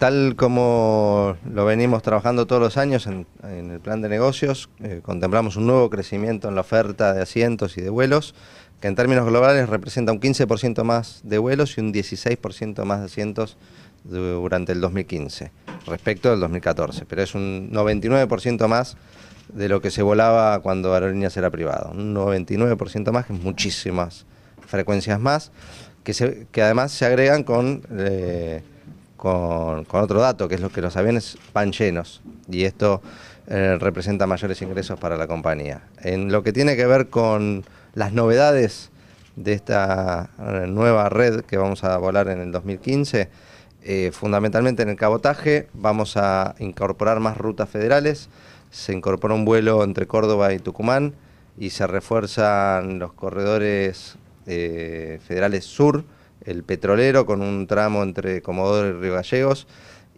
tal como lo venimos trabajando todos los años en, el plan de negocios, eh, contemplamos un nuevo crecimiento en la oferta de asientos y de vuelos, que en términos globales representa un 15% más de vuelos y un 16% más de asientos durante el 2015 respecto del 2014, pero es un 99% más de lo que se volaba cuando Aerolíneas era privado, un 99% más, que es muchísimas frecuencias más, que, además se agregan con... Eh, con, otro dato, que es lo que los aviones van llenos y esto eh, representa mayores ingresos para la compañía. En lo que tiene que ver con las novedades de esta eh, nueva red que vamos a volar en el 2015, eh, fundamentalmente en el cabotaje vamos a incorporar más rutas federales, se incorpora un vuelo entre Córdoba y Tucumán y se refuerzan los corredores federales sur, el petrolero con un tramo entre Comodoro y Río Gallegos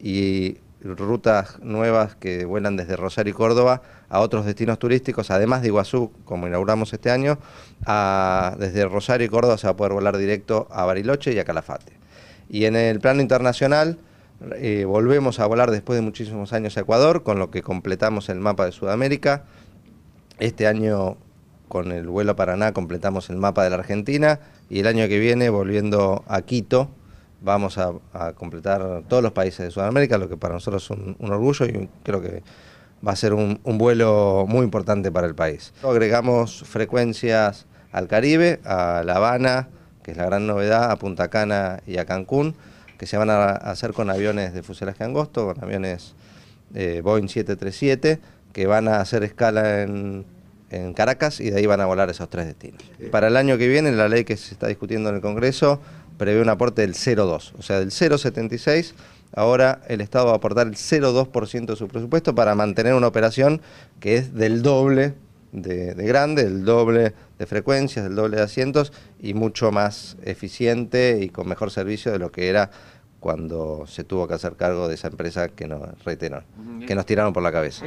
y rutas nuevas que vuelan desde Rosario y Córdoba a otros destinos turísticos, además de Iguazú, como inauguramos este año, desde Rosario y Córdoba se va a poder volar directo a Bariloche y a Calafate. Y en el plano internacional eh, volvemos a volar después de muchísimos años a Ecuador, con lo que completamos el mapa de Sudamérica. Este año con el vuelo a Paraná completamos el mapa de la Argentina y el año que viene, volviendo a Quito, vamos a, completar todos los países de Sudamérica, lo que para nosotros es un, orgullo y creo que va a ser un, vuelo muy importante para el país. Agregamos frecuencias al Caribe, a La Habana, que es la gran novedad, a Punta Cana y a Cancún, que se van a hacer con aviones de fuselaje angosto, con aviones eh, Boeing 737, que van a hacer escala en en Caracas y de ahí van a volar esos tres destinos. Para el año que viene, la ley que se está discutiendo en el Congreso prevé un aporte del 0,2, o sea, del 0,76. Ahora el Estado va a aportar el 0,2% de su presupuesto para mantener una operación que es del doble de, grande, del doble de frecuencias, del doble de asientos y mucho más eficiente y con mejor servicio de lo que era cuando se tuvo que hacer cargo de esa empresa que nos que nos tiraron por la cabeza.